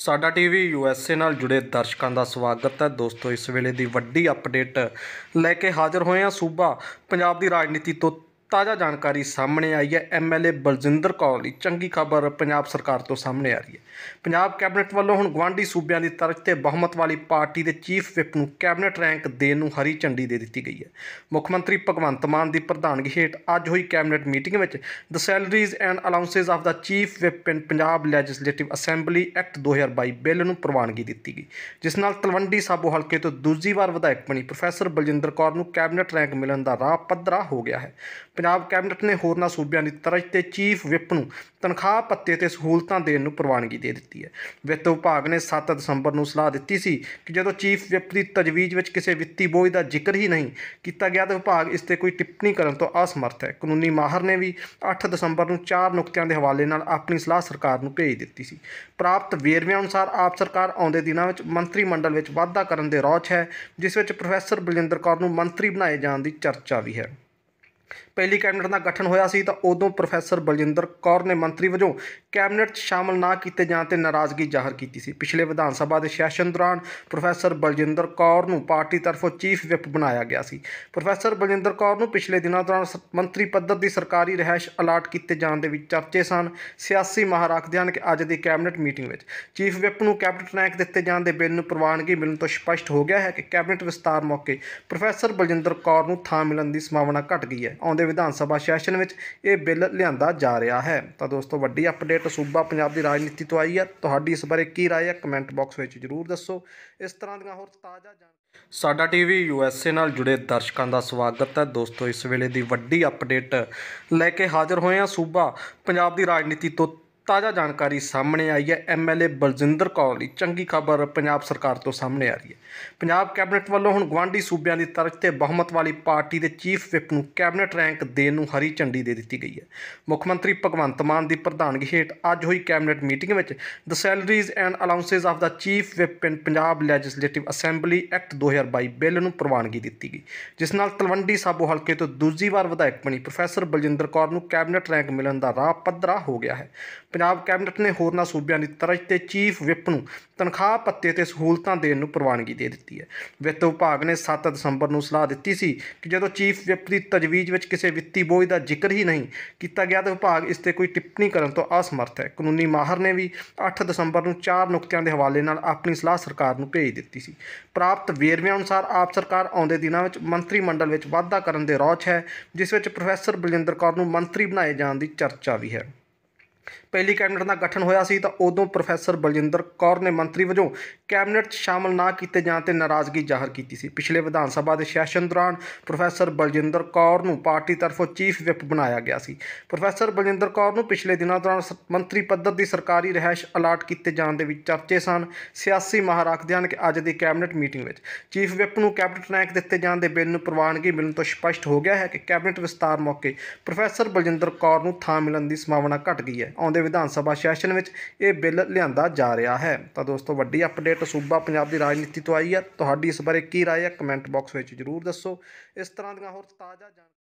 ਸਾਡਾ TV USA ਨਾਲ ਜੁੜੇ ਦਰਸ਼ਕਾਂ ਦਾ ਸਵਾਗਤ ਹੈ ਦੋਸਤੋ ਇਸ ਵੇਲੇ ਦੀ ਵੱਡੀ ਅਪਡੇਟ ਲੈ ਕੇ ਹਾਜ਼ਰ ਹੋਏ ਹਾਂ ਸੂਬਾ ਪੰਜਾਬ ਦੀ ਰਾਜਨੀਤੀ ਤੋਂ ਤਾਜ਼ਾ ਜਾਣਕਾਰੀ ਸਾਹਮਣੇ ਆਈ ਹੈ ਐਮਐਲਏ ਬਲਜਿੰਦਰ ਕੌਰ ਦੀ ਚੰਗੀ ਖਬਰ ਪੰਜਾਬ ਸਰਕਾਰ ਤੋਂ ਸਾਹਮਣੇ ਆ ਰਹੀ ਹੈ ਪੰਜਾਬ ਕੈਬਨਿਟ ਵੱਲੋਂ ਹੁਣ ਗਵਾਂਢੀ ਸੂਬਿਆਂ ਦੀ ਤਰਜ਼ ਤੇ ਬਹੁਮਤ ਵਾਲੀ ਪਾਰਟੀ ਦੇ ਚੀਫ ਵਿਪ ਨੂੰ ਕੈਬਨਿਟ ਰੈਂਕ ਦੇਣ ਨੂੰ ਹਰੀ ਝੰਡੀ ਦੇ ਦਿੱਤੀ ਗਈ ਹੈ ਮੁੱਖ ਮੰਤਰੀ ਭਗਵੰਤ ਮਾਨ ਦੀ ਪ੍ਰਧਾਨਗੀ ਹੇਠ ਅੱਜ ਹੋਈ ਕੈਬਨਿਟ ਮੀਟਿੰਗ ਵਿੱਚ the salaries and allowances of ਦਾ chief whip in Punjab legislative assembly act 2022 bill ਨੂੰ ਪ੍ਰਵਾਨਗੀ ਦਿੱਤੀ ਗਈ ਜਿਸ ਨਾਲ ਤਲਵੰਡੀ ਸਾਬੋ ਹਲਕੇ ਤੋਂ ਦੂਜੀ ਵਾਰ ਵਿਧਾਇਕ ਬਣੀ ਪ੍ਰੋਫੈਸਰ ਬਲਜਿੰਦਰ ਕੌਰ ਨੂੰ ਕੈਬਨਿਟ ਰੈਂਕ ਮਿਲਣ ਦਾ ਰਾਹ ਪੱਧਰਾ ਹੋ ਗਿਆ ਹੈ ਪੰਜਾਬ ਕੈਬਨਿਟ ਨੇ ਹੋਰਨਾਂ ਸੂਬਿਆਂ ਦੀ ਤਰਜ਼ ਤੇ ਚੀਫ ਵਿਪ ਨੂੰ ਤਨਖਾਹ ਪੱਤੇ ਤੇ ਸਹੂਲਤਾਂ ਦੇਣ ਨੂੰ ਪ੍ਰਵਾਨਗੀ ਦੇ ਦਿੱਤੀ ਹੈ ਵਿੱਤ ਵਿਭਾਗ ਨੇ 7 ਦਸੰਬਰ ਨੂੰ ਸਲਾਹ ਦਿੱਤੀ ਸੀ ਕਿ ਜਦੋਂ ਚੀਫ ਵਿਪ ਦੀ ਤਜਵੀਜ਼ ਵਿੱਚ ਕਿਸੇ ਵਿੱਤੀ ਬੋਝ ਦਾ ਜ਼ਿਕਰ ਹੀ ਨਹੀਂ ਕੀਤਾ ਗਿਆ ਤਾਂ ਵਿਭਾਗ ਇਸ ਤੇ ਕੋਈ ਟਿੱਪਣੀ ਕਰਨ ਤੋਂ ਅਸਮਰਥ ਹੈ ਕਾਨੂੰਨੀ ਮਾਹਰ ਨੇ ਵੀ 8 ਦਸੰਬਰ ਨੂੰ ਚਾਰ ਨੁਕਤਿਆਂ ਦੇ ਹਵਾਲੇ ਨਾਲ ਆਪਣੀ ਸਲਾਹ ਸਰਕਾਰ ਨੂੰ ਭੇਜ ਦਿੱਤੀ ਸੀ ਪ੍ਰਾਪਤ ਵੇਰਵਿਆਂ ਅਨੁਸਾਰ ਆਪ ਸਰਕਾਰ ਆਉਂਦੇ ਦਿਨਾਂ ਵਿੱਚ ਮੰਤਰੀ ਮੰਡਲ ਵਿੱਚ ਵਾਧਾ ਕਰਨ ਦੇ ਰੌਚ ਹੈ ਜਿਸ ਵਿੱਚ ਪ੍ਰੋਫੈਸਰ ਬਲਜਿੰਦਰ ਕੌਰ ਨੂੰ ਮੰਤਰੀ ਬਣਾਏ ਜਾਣ ਦੀ ਚਰਚਾ ਵੀ ਹੈ ਪਹਿਲੀ ਕੈਬਨਿਟ ਦਾ ਗਠਨ ਹੋਇਆ ਸੀ ਤਾਂ ਉਦੋਂ ਪ੍ਰੋਫੈਸਰ ਬਲਜਿੰਦਰ ਕੌਰ ਨੇ ਮੰਤਰੀ ਵਜੋਂ ਕੈਬਨਿਟ 'ਚ ਸ਼ਾਮਲ ਨਾ ਕੀਤੇ ਜਾਣ ਤੇ ਨਾਰਾਜ਼ਗੀ ਜ਼ਾਹਰ ਕੀਤੀ ਸੀ ਪਿਛਲੇ ਵਿਧਾਨ ਸਭਾ ਦੇ ਸੈਸ਼ਨ ਦੌਰਾਨ ਪ੍ਰੋਫੈਸਰ ਬਲਜਿੰਦਰ ਕੌਰ ਨੂੰ ਪਾਰਟੀ ਤਰਫੋਂ ਚੀਫ ਵਿਪ ਬਣਾਇਆ ਗਿਆ ਸੀ ਪ੍ਰੋਫੈਸਰ ਬਲਜਿੰਦਰ ਕੌਰ ਨੂੰ ਪਿਛਲੇ ਦਿਨਾਂ ਦੌਰਾਨ ਮੰਤਰੀ ਪੱਧਰ ਦੀ ਸਰਕਾਰੀ ਰਹਿائش ਅਲਾਟ ਕੀਤੇ ਜਾਣ ਦੇ ਵਿੱਚ ਚਰਚੇ ਸਨ ਸਿਆਸੀ ਮਾਹਰ ਹਨ ਕਿ ਅੱਜ ਦੀ ਕੈਬਨਿਟ ਮੀਟਿੰਗ ਵਿੱਚ ਚੀਫ ਵਿਪ ਨੂੰ ਕੈਬਨਿਟ ਰੈਂਕ ਦਿੱਤੇ ਜਾਣ ਦੇ ਬਿੱਲ ਨੂੰ ਪ੍ਰਵਾਨਗੀ ਮਿਲਣ ਤੋਂ ਸਪਸ਼ਟ ਹੋ ਗਿਆ ਹੈ ਕਿ ਕੈਬਨਿਟ ਵਿਸਤਾਰ ਮੌਕੇ ਪ੍ਰੋਫੈਸਰ ਬਲਜਿੰਦਰ ਕੌਰ ਨੂੰ ਥਾਂ ਮਿਲਣ ਦੀ ਸੰਭਾਵਨਾ ਘਟ ਗਈ ਹੈ ਆਉਂਦੇ ਵਿਧਾਨ ਸਭਾ ਸੈਸ਼ਨ ਵਿੱਚ ਇਹ ਬਿੱਲ ਲਿਆਂਦਾ ਜਾ ਰਿਹਾ ਹੈ ਤਾਂ ਦੋਸਤੋ ਵੱਡੀ ਅਪਡੇਟ ਸੂਬਾ ਪੰਜਾਬ ਦੀ ਰਾਜਨੀਤੀ ਤੋਂ ਆਈ ਹੈ ਤੁਹਾਡੀ ਇਸ ਬਾਰੇ ਕੀ رائے ਹੈ ਕਮੈਂਟ ਬਾਕਸ ਵਿੱਚ ਜ਼ਰੂਰ ਦੱਸੋ ਇਸ ਤਰ੍ਹਾਂ ਦੀਆਂ ਹੋਰ ਤਾਜ਼ਾ ਸਾਡਾ ਟੀਵੀ ਯੂਐਸਏ ਨਾਲ ਜੁੜੇ ਦਰਸ਼ਕਾਂ ਦਾ ਸਵਾਗਤ ਹੈ ਦੋਸਤੋ ਇਸ ਵੇਲੇ ਦੀ ਵੱਡੀ ਅਪਡੇਟ ਲੈ ਕੇ ਹਾਜ਼ਰ ਹੋਏ ਹਾਂ ਸੂਬਾ ਪੰਜਾਬ ਦੀ ਰਾਜਨੀਤੀ ਤੋਂ ਤਾਜ਼ਾ ਜਾਣਕਾਰੀ ਸਾਹਮਣੇ ਆਈ ਹੈ ਐਮਐਲਏ ਬਲਜਿੰਦਰ ਕੌਰ ਲਈ ਚੰਗੀ ਖਬਰ ਪੰਜਾਬ ਸਰਕਾਰ ਤੋਂ ਸਾਹਮਣੇ ਆ ਰਹੀ ਹੈ ਪੰਜਾਬ ਕੈਬਨਿਟ ਵੱਲੋਂ ਹੁਣ ਗਵਾਂਢੀ ਸੂਬਿਆਂ ਦੀ ਤਰਜ਼ ਤੇ ਬਹੁਮਤ ਵਾਲੀ ਪਾਰਟੀ ਦੇ ਚੀਫ ਵਿਪ ਨੂੰ ਕੈਬਨਿਟ ਰੈਂਕ ਦੇਣ ਨੂੰ ਹਰੀ ਝੰਡੀ ਦੇ ਦਿੱਤੀ ਗਈ ਹੈ ਮੁੱਖ ਮੰਤਰੀ ਭਗਵੰਤ ਮਾਨ ਦੀ ਪ੍ਰਧਾਨਗੀ ਹੇਠ ਅੱਜ ਹੋਈ ਕੈਬਨਿਟ ਮੀਟਿੰਗ ਵਿੱਚ the salaries and allowances of ਦਾ chief whip in Punjab legislative assembly act 2022 bill ਨੂੰ ਪ੍ਰਵਾਨਗੀ ਦਿੱਤੀ ਗਈ ਜਿਸ ਨਾਲ ਤਲਵੰਡੀ ਸਾਬੋ ਹਲਕੇ ਤੋਂ ਦੂਜੀ ਵਾਰ ਵਿਧਾਇਕ ਬਣੀ ਪ੍ਰੋਫੈਸਰ ਬਲਜਿੰਦਰ ਕੌਰ ਨੂੰ ਕੈਬਨਿਟ ਰੈਂਕ ਮਿਲਣ ਦਾ ਰਾਹ ਪੱਧਰਾ ਹੋ ਗਿਆ ਹੈ ਪੰਜਾਬ ਕੈਬਨਿਟ ਨੇ ਹੋਰਨਾਂ ਸੂਬਿਆਂ ਦੀ ਤਰਜ ਤੇ ਚੀਫ ਵਿਪ ਨੂੰ ਤਨਖਾਹ ਪੱਤੇ ਤੇ ਸਹੂਲਤਾਂ ਦੇਣ ਨੂੰ ਪ੍ਰਵਾਨਗੀ ਦੇ ਦਿੱਤੀ ਹੈ ਵਿੱਤ ਵਿਭਾਗ ਨੇ 7 ਦਸੰਬਰ ਨੂੰ ਸਲਾਹ ਦਿੱਤੀ ਸੀ ਕਿ ਜਦੋਂ ਚੀਫ ਵਿਪ ਦੀ ਤਜਵੀਜ਼ ਵਿੱਚ ਕਿਸੇ ਵਿੱਤੀ ਬੋਝ ਦਾ ਜ਼ਿਕਰ ਹੀ ਨਹੀਂ ਕੀਤਾ ਗਿਆ ਤਾਂ ਵਿਭਾਗ ਇਸ ਤੇ ਕੋਈ ਟਿੱਪਣੀ ਕਰਨ ਤੋਂ ਅਸਮਰਥ ਹੈ ਕਾਨੂੰਨੀ ਮਾਹਰ ਨੇ ਵੀ 8 ਦਸੰਬਰ ਨੂੰ ਚਾਰ ਨੁਕਤਿਆਂ ਦੇ ਹਵਾਲੇ ਨਾਲ ਆਪਣੀ ਸਲਾਹ ਸਰਕਾਰ ਨੂੰ ਭੇਜ ਦਿੱਤੀ ਸੀ ਪ੍ਰਾਪਤ ਵੇਰਵਿਆਂ ਅਨੁਸਾਰ ਆਪ ਸਰਕਾਰ ਆਉਂਦੇ ਦਿਨਾਂ ਵਿੱਚ ਮੰਤਰੀ ਮੰਡਲ ਵਿੱਚ ਵਾਧਾ ਕਰਨ ਦੇ ਰੌਚ ਹੈ ਜਿਸ ਵਿੱਚ ਪ੍ਰੋਫੈਸਰ ਬਲਜਿੰਦਰ ਕੌਰ ਨੂੰ ਮੰਤਰੀ ਬਣਾਏ ਜਾਣ ਦੀ ਚਰਚਾ ਵੀ ਹੈ ਪਹਿਲੀ ਕੈਬਨਿਟ ਦਾ ਗਠਨ ਹੋਇਆ ਸੀ ਤਾਂ ਉਦੋਂ ਪ੍ਰੋਫੈਸਰ ਬਲਜਿੰਦਰ ਕੌਰ ਨੇ ਮੰਤਰੀ ਵਜੋਂ ਕੈਬਨਿਟ 'ਚ ਸ਼ਾਮਲ ਨਾ ਕੀਤੇ ਜਾਣ ਤੇ ਨਾਰਾਜ਼ਗੀ ਜ਼ਾਹਰ ਕੀਤੀ ਸੀ ਪਿਛਲੇ ਵਿਧਾਨ ਸਭਾ ਦੇ ਸੈਸ਼ਨ ਦੌਰਾਨ ਪ੍ਰੋਫੈਸਰ ਬਲਜਿੰਦਰ ਕੌਰ ਨੂੰ ਪਾਰਟੀ ਤਰਫੋਂ ਚੀਫ ਵਿਪ ਬਣਾਇਆ ਗਿਆ ਸੀ ਪ੍ਰੋਫੈਸਰ ਬਲਜਿੰਦਰ ਕੌਰ ਨੂੰ ਪਿਛਲੇ ਦਿਨਾਂ ਦੌਰਾਨ ਮੰਤਰੀ ਪੱਧਰ ਦੀ ਸਰਕਾਰੀ ਰਹਿائش ਅਲਾਟ ਕੀਤੇ ਜਾਣ ਦੇ ਵਿੱਚ ਚਰਚੇ ਸਨ ਸਿਆਸੀ ਮਾਹਰ ਹਨ ਕਿ ਅੱਜ ਦੀ ਕੈਬਨਿਟ ਮੀਟਿੰਗ ਵਿੱਚ ਚੀਫ ਵਿਪ ਨੂੰ ਕੈਬਨਿਟ ਰੈਂਕ ਦਿੱਤੇ ਜਾਣ ਦੇ ਬਿੱਲ ਨੂੰ ਪ੍ਰਵਾਨਗੀ ਮਿਲਣ ਤੋਂ ਸਪਸ਼ਟ ਹੋ ਗਿਆ ਹੈ ਕਿ ਕੈਬਨਿਟ ਵਿਸਤਾਰ ਮੌਕੇ ਪ੍ਰੋਫੈਸਰ ਬਲਜਿੰਦਰ ਕੌਰ ਨੂੰ ਥਾਂ ਮਿਲਣ ਦੀ ਸੰਭਾਵਨਾ ਘਟ ਗਈ ਹੈ ਆਉਂਦੇ ਦੇ ਵਿਧਾਨ ਸਭਾ ਸੈਸ਼ਨ ਵਿੱਚ ਇਹ ਬਿੱਲ ਲਿਆਂਦਾ ਜਾ ਰਿਹਾ ਹੈ ਤਾਂ ਦੋਸਤੋ ਵੱਡੀ ਅਪਡੇਟ ਸੂਬਾ ਪੰਜਾਬ ਦੀ ਰਾਜਨੀਤੀ ਤੋਂ ਆਈ ਹੈ ਤੁਹਾਡੀ ਇਸ ਬਾਰੇ ਕੀ رائے ਹੈ ਕਮੈਂਟ ਬਾਕਸ ਵਿੱਚ ਜਰੂਰ ਦੱਸੋ ਇਸ ਤਰ੍ਹਾਂ ਦੀਆਂ ਹੋਰ ਤਾਜ਼ਾ